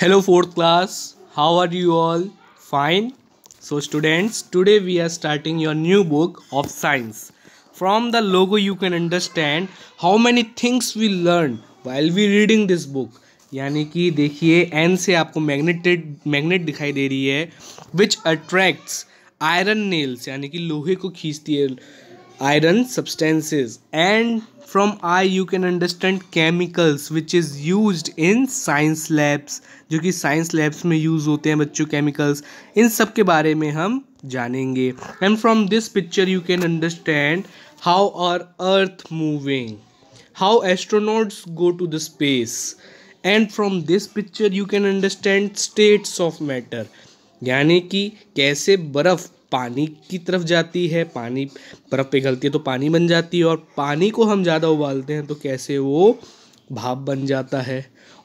Hello fourth class how are you all fine so students today we are starting your new book of science from the logo you can understand how many things we learn while we reading this book यानी कि देखिए N से आपको मैग्नेटेड magnet दिखाई दे रही है विच attracts iron nails यानी कि लोहे को खींचती है iron substances and from i you can understand chemicals which is used in science labs जो कि science labs में use होते हैं बच्चों chemicals इन सब के बारे में हम जानेंगे and from this picture you can understand how our earth moving how astronauts go to the space and from this picture you can understand states of matter यानी कि कैसे बर्फ़ पानी की तरफ जाती है पानी बर्फ़ पिघलती है तो पानी बन जाती है और पानी को हम ज़्यादा उबालते हैं तो कैसे वो भाप बन जाता है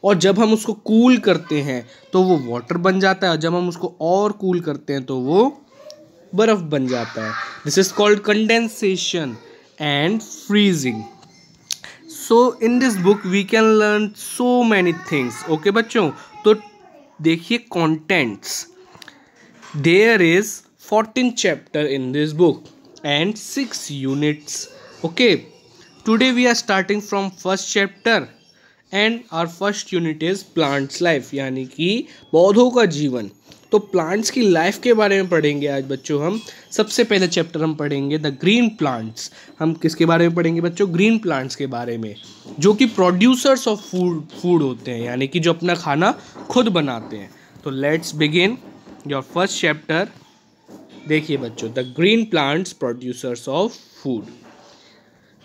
और जब हम उसको कूल करते हैं तो वो वाटर बन जाता है और जब हम उसको और कूल करते हैं तो वो बर्फ़ बन जाता है this is called condensation and freezing so in this book we can learn so many things okay बच्चों तो देखिए contents there is 14 chapter in this book and six units okay today we are starting from first chapter and our first unit is plants life यानी कि पौधों का जीवन तो plants की लाइफ के बारे में पढ़ेंगे आज बच्चों हम सबसे पहले चैप्टर हम पढ़ेंगे द ग्रीन प्लांट्स हम किसके बारे में पढ़ेंगे बच्चों ग्रीन प्लांट्स के बारे में जो कि प्रोड्यूसर्स ऑफ फूड फूड होते हैं यानी कि जो अपना खाना खुद बनाते हैं तो let's begin your first chapter देखिए बच्चों the green plants producers of food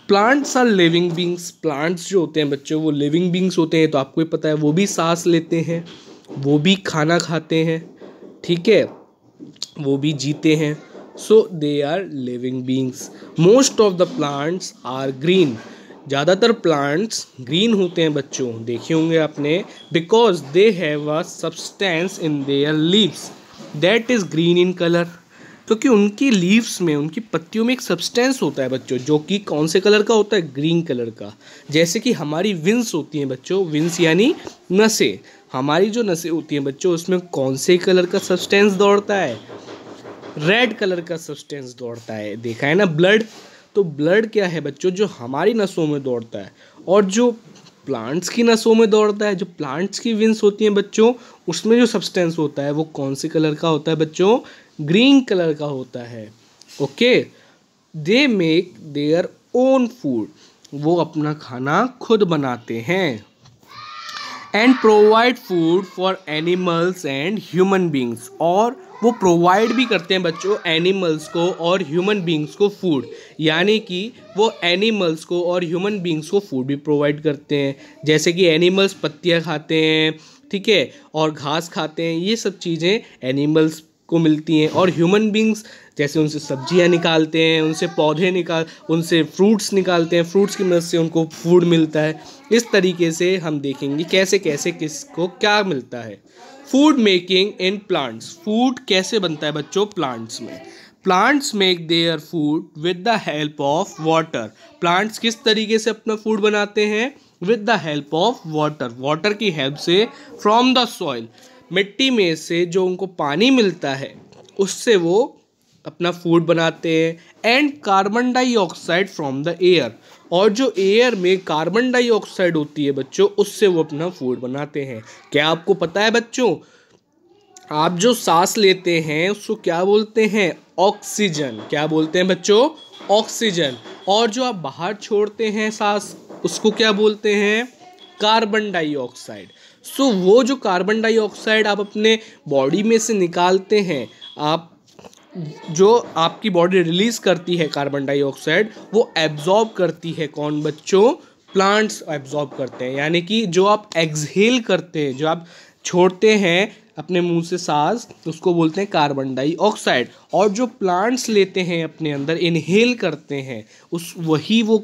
plants are living beings plants जो होते हैं बच्चों वो लिविंग बींग्स होते हैं तो आपको पता है वो भी सांस लेते हैं वो भी खाना खाते हैं ठीक है वो भी जीते हैं so they are living beings most of the plants are green ज़्यादातर प्लांट्स ग्रीन होते हैं बच्चों देखे होंगे आपने because they have a substance in their leaves that is green in colour क्योंकि उनकी लीव्स में उनकी पत्तियों में एक सब्सटेंस होता है बच्चों जो कि कौन से कलर का होता है ग्रीन कलर का जैसे कि हमारी विंस होती हैं बच्चों विंस यानी नसें हमारी जो नसें होती हैं बच्चों उसमें कौन से कलर का सब्सटेंस दौड़ता है रेड कलर का सब्सटेंस दौड़ता है देखा है ना ब्लड तो ब्लड क्या है बच्चों जो हमारी नसों में दौड़ता है और जो प्लांट्स की नसों में दौड़ता है जो प्लांट्स की विंस होती हैं बच्चों उसमें जो सब्सटेंस होता है वो कौन से कलर का होता है बच्चों ग्रीन कलर का होता है okay they make their own food वो अपना खाना खुद बनाते हैं and provide food for animals and human beings और वो प्रोवाइड भी करते हैं बच्चों एनिमल्स को और ह्यूमन बींग्स को फूड यानी कि वो एनिमल्स को और ह्यूमन बींग्स को फूड भी प्रोवाइड करते हैं जैसे कि एनिमल्स पत्तियाँ खाते हैं ठीक है और घास खाते हैं ये सब चीज़ें एनिमल्स को मिलती हैं और ह्यूमन बींग्स जैसे उनसे सब्जियां निकालते हैं उनसे पौधे निकाल उनसे फ्रूट्स निकालते हैं फ्रूट्स की मदद से उनको फूड मिलता है इस तरीके से हम देखेंगे कैसे कैसे किसको क्या मिलता है food making in plants food कैसे बनता है बच्चों प्लांट्स में plants make their food with the help of water plants किस तरीके से अपना फूड बनाते हैं with the help of water water की हेल्प से फ्रॉम द सॉइल मिट्टी में से जो उनको पानी मिलता है उससे वो अपना फूड बनाते हैं and carbon dioxide from the air और जो एयर में कार्बन डाइऑक्साइड होती है बच्चों उससे वो अपना फूड बनाते हैं क्या आपको पता है बच्चों आप जो सांस लेते हैं उसको क्या बोलते हैं ऑक्सीजन क्या बोलते हैं बच्चों ऑक्सीजन और जो आप बाहर छोड़ते हैं सांस उसको क्या बोलते हैं कार्बन डाइऑक्साइड सो so, वो जो कार्बन डाइऑक्साइड आप अपने बॉडी में से निकालते हैं आप जो आपकी बॉडी रिलीज़ करती है कार्बन डाइऑक्साइड वो एब्जॉर्ब करती है कौन बच्चों प्लांट्स एब्जॉर्ब करते हैं यानी कि जो आप एक्सहेल करते हैं जो आप छोड़ते हैं अपने मुंह से सांस उसको बोलते हैं कार्बन डाइऑक्साइड और जो प्लांट्स लेते हैं अपने अंदर इनहेल करते हैं उस वही वो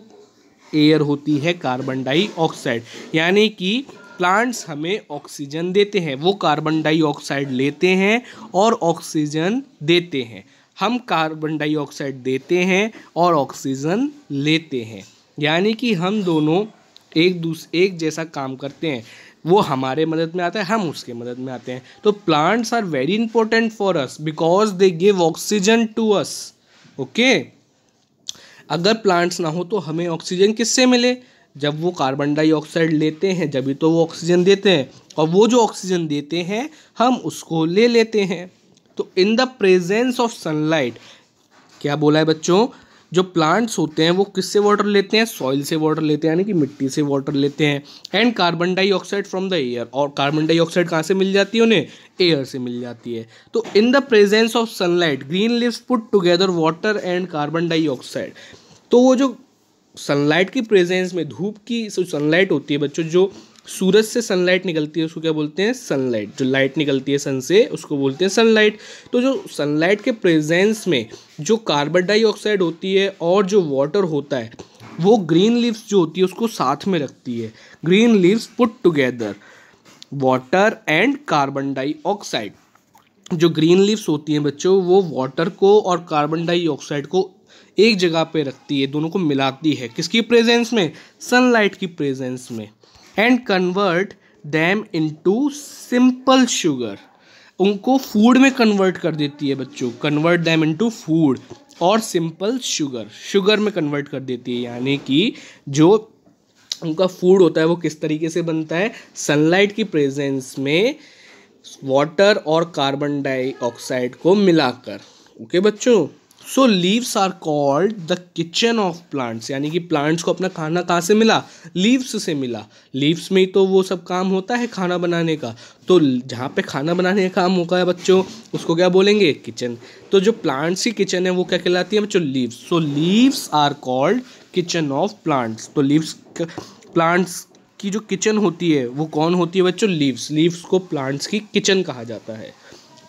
एयर होती है कार्बन डाइऑक्साइड यानी कि प्लांट्स हमें ऑक्सीजन देते हैं वो कार्बन डाइऑक्साइड लेते हैं और ऑक्सीजन देते हैं हम कार्बन डाइऑक्साइड देते हैं और ऑक्सीजन लेते हैं यानी कि हम दोनों एक दूस एक जैसा काम करते हैं वो हमारे मदद में आता है हम उसके मदद में आते हैं तो plants are very important for us because they give oxygen to us okay अगर प्लांट्स ना हो तो हमें ऑक्सीजन किससे मिले जब वो कार्बन डाइऑक्साइड लेते हैं जब तो वो ऑक्सीजन देते हैं और वो जो ऑक्सीजन देते हैं हम उसको ले लेते हैं तो in the presence of sunlight क्या बोला है बच्चों जो प्लांट्स होते हैं वो किससे वाटर लेते हैं सॉइल से वाटर लेते हैं यानी कि मिट्टी से वाटर लेते हैं and carbon dioxide from the air और कार्बन डाइऑक्साइड कहाँ से मिल जाती है उन्हें एयर से मिल जाती है तो in the presence of sunlight green leaves put together water and carbon dioxide तो वो जो सनलाइट की प्रेजेंस में धूप की सनलाइट होती है बच्चों जो सूरज से सनलाइट निकलती है उसको क्या बोलते हैं सनलाइट जो लाइट निकलती है सन से उसको बोलते हैं सनलाइट तो जो सनलाइट के प्रेजेंस में जो कार्बन डाइऑक्साइड होती है और जो वाटर होता है वो ग्रीन लीव्स जो होती है उसको साथ में रखती है green leaves put together water and carbon dioxide जो ग्रीन लीव्स होती हैं बच्चों वो वाटर को और कार्बन डाइऑक्साइड को एक जगह पे रखती है दोनों को मिलाती है किसकी प्रेजेंस में सनलाइट की प्रेजेंस में and convert them into simple sugar उनको फूड में कन्वर्ट कर देती है बच्चों कन्वर्ट दैम इंटू फूड और सिंपल शुगर शुगर में कन्वर्ट कर देती है यानी कि जो उनका फूड होता है वो किस तरीके से बनता है सनलाइट की प्रेजेंस में वाटर और कार्बन डाइऑक्साइड को मिलाकर ओके बच्चों so leaves are called the kitchen of plants यानी कि प्लांट्स को अपना खाना कहाँ से मिला लीव्स से मिला लीव्स में ही तो वो सब काम होता है खाना बनाने का तो जहाँ पे खाना बनाने का काम होगा बच्चों उसको क्या बोलेंगे किचन तो जो प्लांट्स ही किचन है वो क्या कहलाती है बच्चों leaves so leaves are called kitchen of plants तो लीव्स प्लांट्स की जो किचन होती है वो कौन होती है बच्चों लीव्स लीव्स को प्लांट्स की किचन कहा जाता है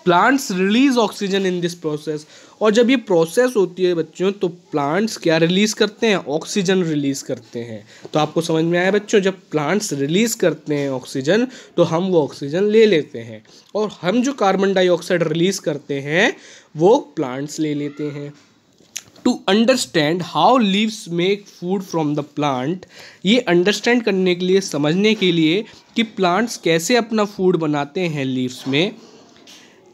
plants release oxygen in this process और जब ये प्रोसेस होती है बच्चों तो प्लांट्स क्या रिलीज़ करते हैं ऑक्सीजन रिलीज़ करते हैं तो आपको समझ में आया बच्चों जब प्लांट्स रिलीज़ करते हैं ऑक्सीजन तो हम वो ऑक्सीजन ले लेते हैं और हम जो कार्बन डाइऑक्साइड रिलीज़ करते हैं वो प्लांट्स ले लेते हैं to understand how leaves make food from the plant ये अंडरस्टैंड करने के लिए समझने के लिए कि प्लांट्स कैसे अपना फूड बनाते हैं लीव्स में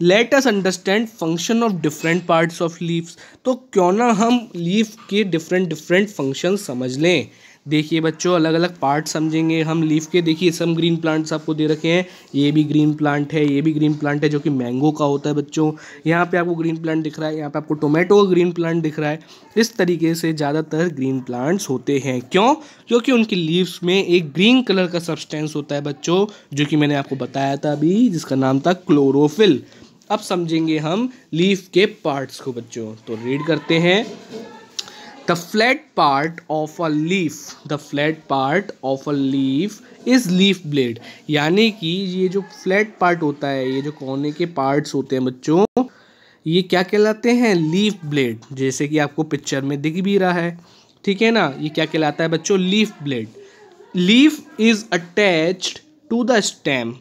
let us understand function of different parts of leaves तो क्यों ना हम लीफ के डिफरेंट डिफरेंट फंक्शन समझ लें देखिए बच्चों अलग अलग पार्ट समझेंगे हम लीफ के देखिए सब ग्रीन प्लांट्स आपको दे रखे हैं ये भी ग्रीन प्लांट है ये भी ग्रीन प्लांट है जो कि मैंगो का होता है बच्चों यहाँ पे आपको ग्रीन प्लांट दिख रहा है यहाँ पे आपको टोमेटो का ग्रीन प्लांट दिख रहा है इस तरीके से ज़्यादातर ग्रीन प्लांट्स होते हैं क्यों क्योंकि उनकी लीव्स में एक ग्रीन कलर का सब्सटेंस होता है बच्चों जो कि मैंने आपको बताया था अभी जिसका नाम था क्लोरोफिल अब समझेंगे हम लीफ के पार्ट्स को बच्चों तो रीड करते हैं the flat part of a leaf the flat part of a leaf is leaf blade यानी कि ये जो फ्लैट पार्ट होता है ये जो कोने के पार्ट्स होते हैं बच्चों ये क्या कहलाते हैं लीफ ब्लेड जैसे कि आपको पिक्चर में दिख भी रहा है ठीक है ना ये क्या कहलाता है बच्चों leaf blade leaf is attached to the stem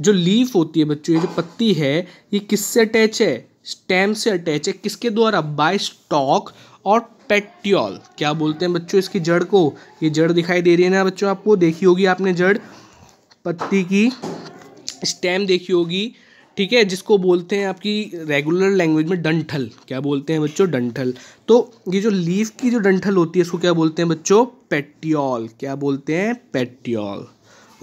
जो लीफ होती है बच्चों ये जो पत्ती है ये किससे अटैच है स्टेम से अटैच है किसके द्वारा बाय स्टॉक और पेट्योल क्या बोलते हैं बच्चों इसकी जड़ को ये जड़ दिखाई दे रही है ना बच्चों आपको देखी होगी आपने जड़ पत्ती की स्टेम देखी होगी ठीक है जिसको बोलते हैं आपकी रेगुलर लैंग्वेज में डंठल क्या बोलते हैं बच्चों डंठल तो ये जो लीफ की जो डंठल होती है इसको क्या बोलते हैं बच्चों पेट्योल क्या बोलते हैं petiole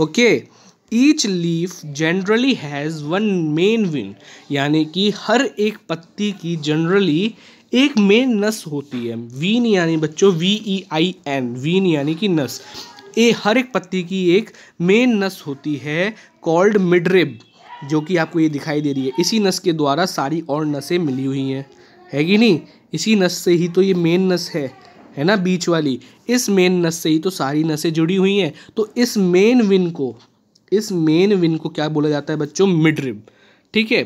okay okay? Each leaf generally has one main vein यानी कि हर एक पत्ती की जनरली एक मेन नस होती है वीन यानी बच्चों V E I N vein यानी कि नस ए हर एक पत्ती की एक मेन नस होती है कॉल्ड मिडरिब जो कि आपको ये दिखाई दे रही है इसी नस के द्वारा सारी और नसें मिली हुई हैं है कि नहीं इसी नस से ही तो ये मेन नस है है ना बीच वाली इस मेन नस से ही तो सारी नसें जुड़ी हुई हैं तो इस मेन विन को इस मेन विन को क्या बोला जाता है बच्चों मिड रिब ठीक है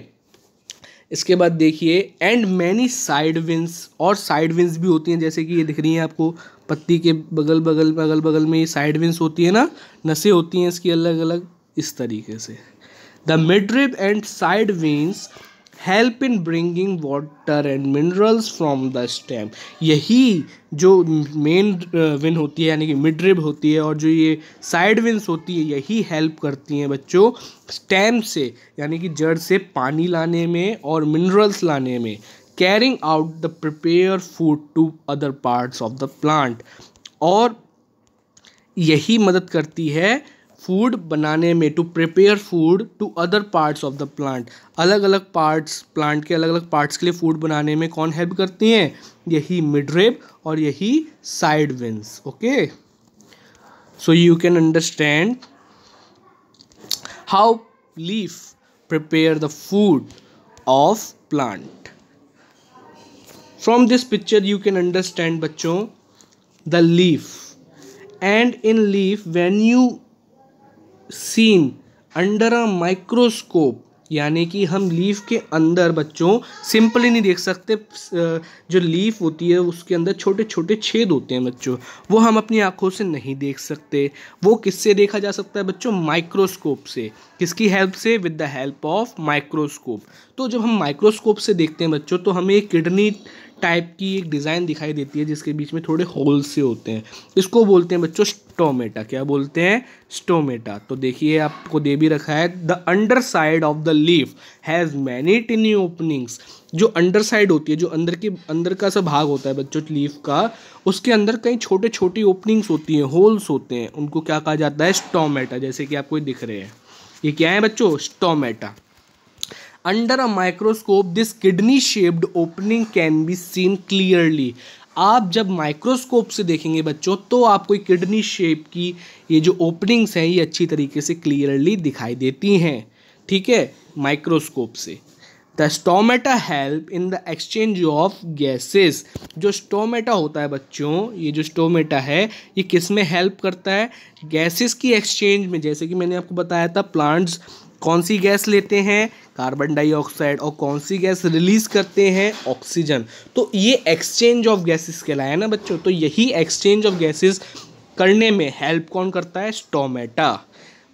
इसके बाद देखिए एंड मैनी साइड विंस और साइड विंस भी होती हैं जैसे कि ये दिख रही हैं आपको पत्ती के बगल बगल बगल बगल में ये साइड विंस होती है ना नसें होती हैं इसकी अलग अलग इस तरीके से the mid rib and side veins help in bringing water and minerals from the stem यही जो मेन विन uh, होती है यानी कि मिड रिब होती है और जो ये साइड विन्स होती है यही हेल्प करती हैं बच्चों स्टेम से यानी कि जड़ से पानी लाने में और मिनरल्स लाने में carrying out the prepare food to other parts of the plant और यही मदद करती है फूड बनाने में to prepare food to other parts of the plant अलग अलग पार्ट्स प्लांट के अलग अलग पार्ट्स के लिए फूड बनाने में कौन हेल्प करती हैं यही मिडरेब और यही side veins okay so you can understand how leaf prepare the food of plant from this picture you can understand बच्चों the leaf and in leaf when you seen under a microscope यानी कि हम leaf के अंदर बच्चों simply नहीं देख सकते जो लीफ होती है उसके अंदर छोटे छोटे छेद होते हैं बच्चों वो हम अपनी आंखों से नहीं देख सकते वो किससे देखा जा सकता है बच्चों माइक्रोस्कोप से किसकी हेल्प से with the help of microscope तो जब हम माइक्रोस्कोप से देखते हैं बच्चों तो हमें किडनी टाइप की एक डिज़ाइन दिखाई देती है जिसके बीच में थोड़े होल से होते हैं इसको बोलते हैं बच्चों स्टोमेटा क्या बोलते हैं स्टोमेटा तो देखिए आपको दे भी रखा है the under side of the leaf has many tiny openings जो अंडर साइड होती है जो अंदर के अंदर का सा भाग होता है बच्चों लीफ का उसके अंदर कई छोटे छोटी ओपनिंग्स होती हैं होल्स होते हैं उनको क्या कहा जाता है स्टोमेटा जैसे कि आपको दिख रहे हैं ये क्या है बच्चों stomata under a microscope this kidney shaped opening can be seen clearly आप जब माइक्रोस्कोप से देखेंगे बच्चों तो आपको किडनी शेप की ये जो ओपनिंग्स हैं ये अच्छी तरीके से क्लियरली दिखाई देती हैं ठीक है माइक्रोस्कोप से the stomata help in the exchange of gases जो स्टोमेटा होता है बच्चों ये जो स्टोमेटा है ये किस में हेल्प करता है गैसेस की एक्सचेंज में जैसे कि मैंने आपको बताया था प्लांट्स कौन सी गैस लेते हैं कार्बन डाइऑक्साइड और कौन सी गैस रिलीज करते हैं ऑक्सीजन तो ये एक्सचेंज ऑफ गैसेस कहलाया ना बच्चों तो यही एक्सचेंज ऑफ गैसेस करने में हेल्प कौन करता है stomata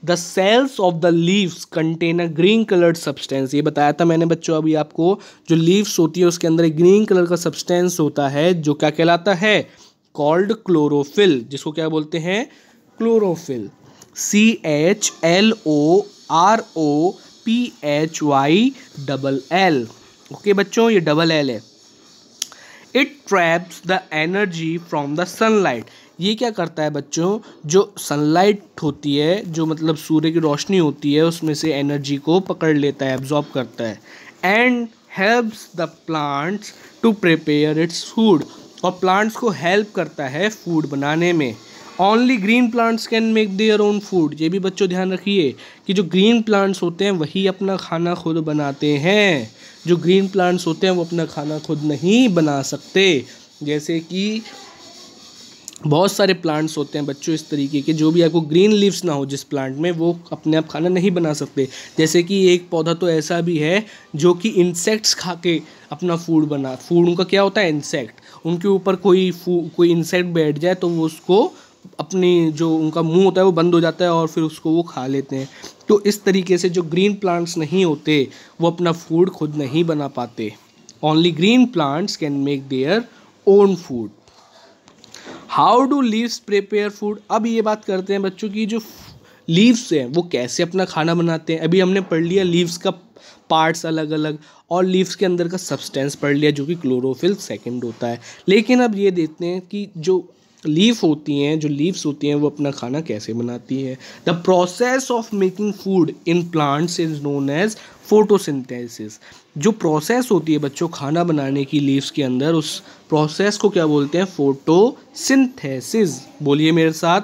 the cells of the leaves contain a green coloured substance ये बताया था मैंने बच्चों अभी आपको जो लीव्स होती है उसके अंदर एक ग्रीन कलर का सब्सटेंस होता है जो क्या कहलाता है कॉल्ड क्लोरोफिल जिसको क्या बोलते हैं chlorophyll C H L O R O P H Y double L okay बच्चों ये डबल एल है it traps the energy from the sunlight ये क्या करता है बच्चों जो सनलाइट होती है जो मतलब सूर्य की रोशनी होती है उसमें से एनर्जी को पकड़ लेता है एब्जॉर्ब करता है and helps the plants to prepare its food और प्लांट्स को हेल्प करता है फूड बनाने में only green plants can make their own food ये भी बच्चों ध्यान रखिए कि जो ग्रीन प्लांट्स होते हैं वही अपना खाना खुद बनाते हैं जो ग्रीन प्लांट्स होते हैं वो अपना खाना खुद नहीं बना सकते जैसे कि बहुत सारे प्लांट्स होते हैं बच्चों इस तरीके के जो भी आपको ग्रीन लीव्स ना हो जिस प्लांट में वो अपने आप खाना नहीं बना सकते जैसे कि एक पौधा तो ऐसा भी है जो कि इंसेक्ट्स खा के अपना फूड बना फूड उनका क्या होता है इंसेक्ट उनके ऊपर कोई कोई इंसेक्ट बैठ जाए तो वो उसको अपनी जो उनका मुंह होता है वो बंद हो जाता है और फिर उसको वो खा लेते हैं तो इस तरीके से जो ग्रीन प्लांट्स नहीं होते वो अपना फूड खुद नहीं बना पाते only green plants can make their own food how do leaves prepare food अब ये बात करते हैं बच्चों की जो लीव्स हैं वो कैसे अपना खाना बनाते हैं अभी हमने पढ़ लिया लीव्स का पार्ट्स अलग अलग और लीव्स के अंदर का सब्सटेंस पढ़ लिया जो कि क्लोरोफिल सेकंड होता है लेकिन अब ये देखते हैं कि जो लीफ होती हैं जो लीव्स होती हैं वो अपना खाना कैसे बनाती है the process of making food in plants is known as photosynthesis जो प्रोसेस होती है बच्चों खाना बनाने की लीव्स के अंदर उस प्रोसेस को क्या बोलते हैं फोटोसिंथेसिस बोलिए मेरे साथ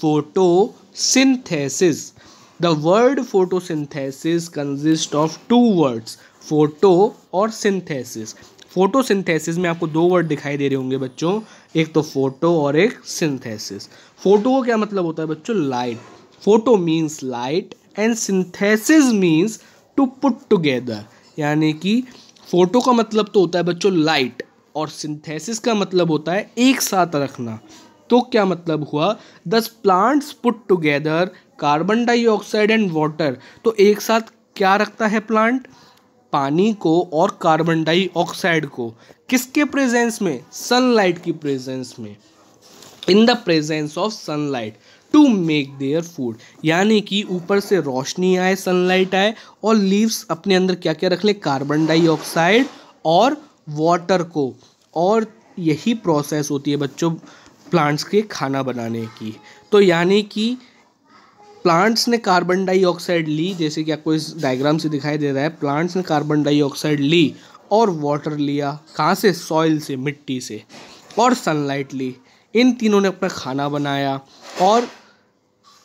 photosynthesis the word photosynthesis consist of two words photo और सिंथेसिस फोटोसिंथेसिस में आपको दो वर्ड दिखाई दे रहे होंगे बच्चों एक तो फोटो और एक सिंथेसिस फोटो को क्या मतलब होता है बच्चों light photo means light and synthesis means to put together यानी कि फोटो का मतलब तो होता है बच्चों लाइट और सिंथेसिस का मतलब होता है एक साथ रखना तो क्या मतलब हुआ thus plants put together carbon dioxide and water तो एक साथ क्या रखता है प्लांट पानी को और कार्बन डाइऑक्साइड को किसके प्रेजेंस में सनलाइट की प्रेजेंस में in the presence of sunlight to make their food यानी कि ऊपर से रोशनी आए सनलाइट आए और लीव्स अपने अंदर क्या क्या रख लें कार्बन डाइऑक्साइड और वाटर को और यही प्रोसेस होती है बच्चों प्लांट्स के खाना बनाने की तो यानी कि प्लांट्स ने कार्बन डाइऑक्साइड ली जैसे कि आपको इस डायग्राम से दिखाई दे रहा है प्लांट्स ने कार्बन डाइऑक्साइड ली और वाटर लिया कहाँ से सॉइल से मिट्टी से और सनलाइट ली इन तीनों ने अपना खाना बनाया और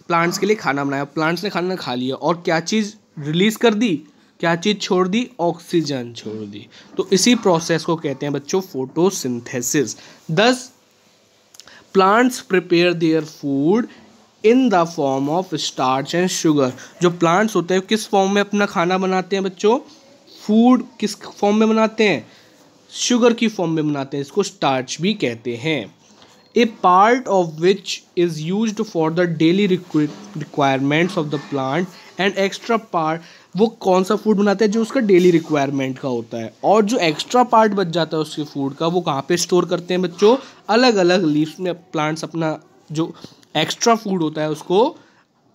प्लांट्स के लिए खाना बनाया प्लांट्स ने खाना खा लिया और क्या चीज़ रिलीज़ कर दी क्या चीज़ छोड़ दी ऑक्सीजन छोड़ दी तो इसी प्रोसेस को कहते हैं बच्चों photosynthesis thus plants prepare their food in the form of starch and sugar जो प्लांट्स होते हैं किस फॉर्म में अपना खाना बनाते हैं बच्चों फूड किस फॉर्म में बनाते हैं शुगर की फॉर्म में बनाते हैं इसको स्टार्च भी कहते हैं a part of which is use for the daily requirements of the plant and extra part वो कौन सा फूड बनाते हैं जो उसका डेली रिक्वायरमेंट का होता है और जो एक्स्ट्रा पार्ट बच जाता है उसके फूड का वो कहाँ पे स्टोर करते हैं बच्चों अलग अलग लीव्स में प्लांट्स अपना जो एक्स्ट्रा फूड होता है उसको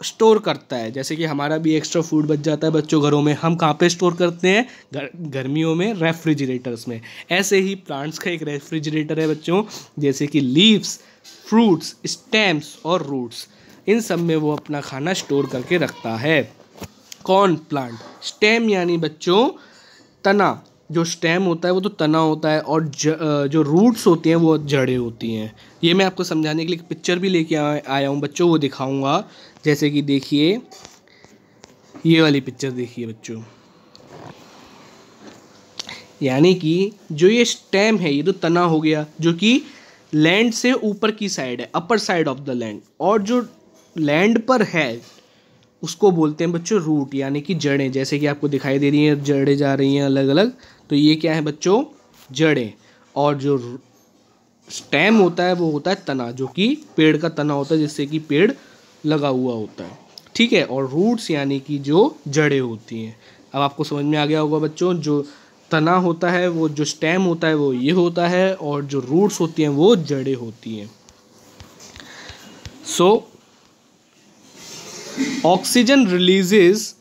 स्टोर करता है जैसे कि हमारा भी एक्स्ट्रा फूड बच जाता है बच्चों घरों में हम कहाँ पे स्टोर करते हैं गर, गर्मियों में रेफ्रिजरेटर्स में ऐसे ही प्लांट्स का एक रेफ्रिजरेटर है बच्चों जैसे कि लीव्स फ्रूट्स स्टेम्स और रूट्स इन सब में वो अपना खाना स्टोर करके रखता है कॉर्न प्लांट स्टेम यानी बच्चों तना जो स्टेम होता है वो तो तना होता है और ज, जो रूट्स होती हैं वो जड़ें होती हैं ये मैं आपको समझाने के लिए पिक्चर भी लेके आया हूँ बच्चों वो दिखाऊँगा जैसे कि देखिए ये वाली पिक्चर देखिए बच्चों यानी कि जो ये स्टेम है ये तो तना हो गया जो कि लैंड से ऊपर की साइड है upper side of the land और जो लैंड पर है उसको बोलते हैं बच्चों रूट यानी कि जड़ें जैसे कि आपको दिखाई दे रही हैं जड़ें जा रही हैं अलग अलग तो ये क्या है बच्चों जड़ें और जो स्टेम होता है वो होता है तना जो कि पेड़ का तना होता है जिससे कि पेड़ लगा हुआ होता है ठीक है और रूट्स यानी कि जो जड़ें होती हैं अब आपको समझ में आ गया होगा बच्चों जो तना होता है वो जो स्टेम होता है वो ये होता है और जो रूट्स होती हैं वो जड़ें होती हैं so oxygen releases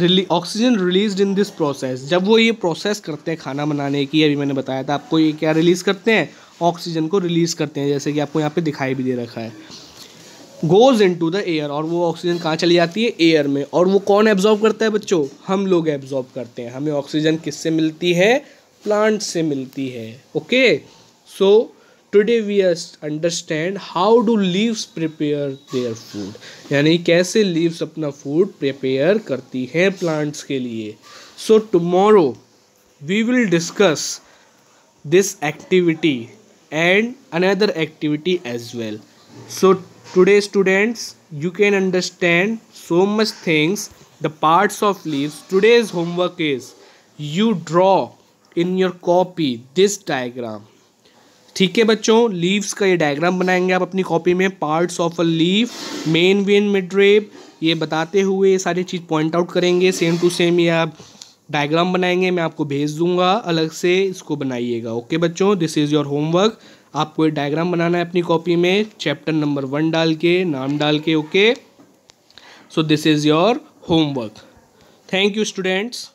release oxygen release in this process जब वो ये प्रोसेस करते हैं खाना बनाने की अभी मैंने बताया था आपको ये क्या रिलीज़ करते हैं ऑक्सीजन को रिलीज़ करते हैं जैसे कि आपको यहाँ पे दिखाई भी दे रखा है goes into the air और वो ऑक्सीजन कहाँ चली जाती है एयर में और वो कौन एब्जॉर्ब करता है बच्चों हम लोग एब्जॉर्ब करते हैं हमें ऑक्सीजन किससे मिलती है प्लांट से मिलती है okay so today we understand how do leaves prepare their food यानी कैसे लीव्स अपना फूड प्रिपेयर करती हैं प्लांट्स के लिए so tomorrow we will discuss this activity and another activity as well so today students you can understand so much things the parts of leaves today's homework is you draw in your copy this diagram ठीक है बच्चों leaves का ये diagram बनाएंगे आप अपनी copy में parts of a leaf main vein midrib ये बताते हुए ये सारी चीज़ पॉइंट आउट करेंगे सेम टू सेम ये आप डायग्राम बनाएंगे मैं आपको भेज दूंगा अलग से इसको बनाइएगा ओके बच्चों दिस इज़ योर होमवर्क आपको एक डायग्राम बनाना है अपनी कॉपी में चैप्टर नंबर वन डाल के नाम डाल के okay so this is your homework thank you students